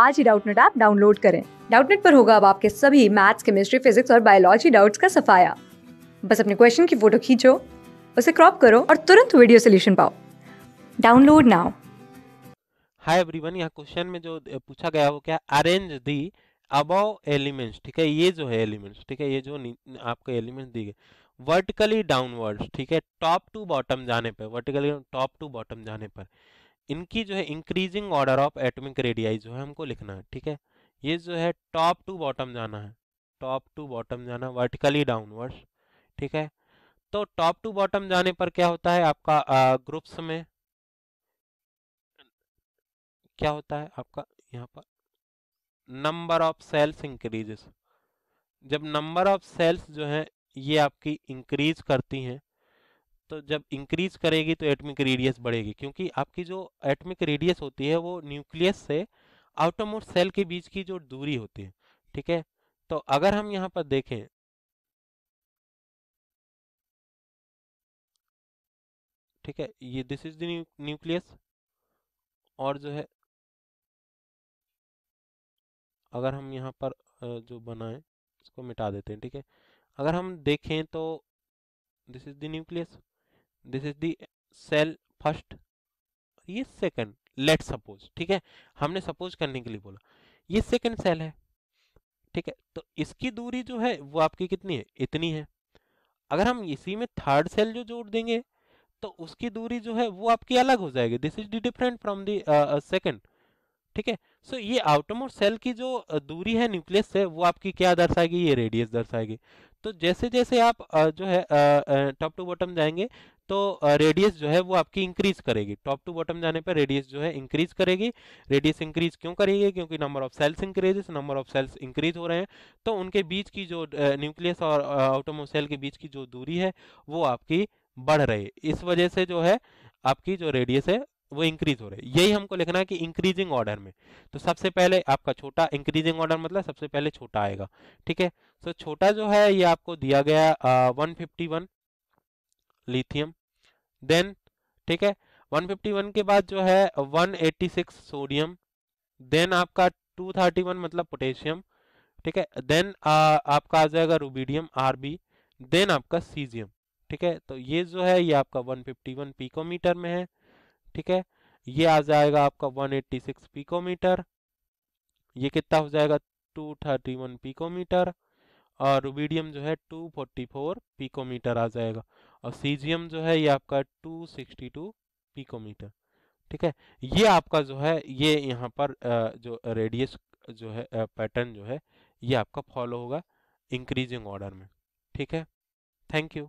आज ही Doubtnut app download करें डाउटनेट पर होगा अब आपके सभी मैथ्स केमिस्ट्री फिजिक्स और बायोलॉजी डाउट्स का सफाया बस अपने क्वेश्चन की फोटो खींचो उसे क्रॉप करो और तुरंत वीडियो सोल्यूशन पाओ डाउनलोड नाउ हाय एवरीवन यहाँ क्वेश्चन में जो पूछा गया वो क्या अरेंज दी अब एलिमेंट्स ठीक है ये जो है एलिमेंट्स ठीक है ये जो आपको एलिमेंट्स दिए गए वर्टिकली डाउनवर्ड्स ठीक है टॉप टू बॉटम जाने पर वर्टिकली टॉप टू बॉटम जाने पर इनकी जो है increasing order of atomic radii जो है हमको लिखना है ठीक है ये जो है टॉप टू बॉटम जाना है टॉप टू बॉटम जाना वर्टिकली डाउनवर्ड्स ठीक है तो टॉप टू बॉटम जाने पर क्या होता है आपका ग्रुप्स में क्या होता है आपका यहाँ पर नंबर ऑफ सेल्स इंक्रीजेस जब नंबर ऑफ सेल्स जो है ये आपकी इंक्रीज करती हैं तो जब इंक्रीज करेगी तो एटमिक रेडियस बढ़ेगी क्योंकि आपकी जो एटमिक रेडियस होती है वो न्यूक्लियस से आउटरमोट सेल के बीच की जो दूरी होती है ठीक है तो अगर हम यहाँ पर देखें ठीक है ये दिस इज द न्यूक्लियस और जो है अगर हम यहाँ पर जो बनाए इसको मिटा देते हैं ठीक है अगर हम देखें तो this is the nucleus this is the shell first ये सेकंड लेट सपोज ठीक है हमने सपोज करने के लिए बोला ये सेकंड सेल है ठीक है तो इसकी दूरी जो है वो आपकी कितनी है इतनी है अगर हम इसी में थर्ड सेल जो जोड़ देंगे तो उसकी दूरी जो है वो आपकी अलग हो जाएगी this is different from the second ठीक है सो ये आउटमोर सेल की जो दूरी है न्यूक्लियस से वो आपकी क्या दर्शाएगी ये रेडियस दर्शाएगी तो जैसे जैसे आप जो है टॉप टू बॉटम जाएंगे तो रेडियस जो है वो आपकी इंक्रीज करेगी टॉप टू बॉटम जाने पर रेडियस जो है इंक्रीज करेगी रेडियस इंक्रीज क्यों करेगी क्योंकि number of sales increases number of sales increase हो रहे हैं तो उनके बीच की जो न्यूक्लियस और सेल के बीच की जो दूरी है वो आपकी बढ़ रही है इस वजह से जो है आपकी जो रेडियस है वो इंक्रीज हो रहे हैं यही हमको लिखना है कि इंक्रीजिंग ऑर्डर में तो सबसे पहले आपका छोटा इंक्रीजिंग ऑर्डर मतलब सबसे पहले छोटा आएगा ठीक है सो छोटा जो है ये आपको दिया गया one fifty one lithium then ठीक है 151 के बाद जो है 186 सोडियम देन आपका 231 मतलब पोटेशियम ठीक है देन आपका आ जाएगा रूबीडियम आरबी देन आपका सीजियम ठीक है तो ये जो है ये आपका 151 पिकोमीटर में है ठीक है ये आ जाएगा आपका 186 पिकोमीटर ये कितना हो जाएगा 231 पिकोमीटर और रुबीडियम जो है 244 पिकोमीटर आ जाएगा और सीजियम जो है ये आपका 262 पिकोमीटर ठीक है ये आपका जो है ये यहाँ पर जो रेडियस जो है पैटर्न जो है ये आपका फॉलो होगा इंक्रीजिंग ऑर्डर में ठीक है थैंक यू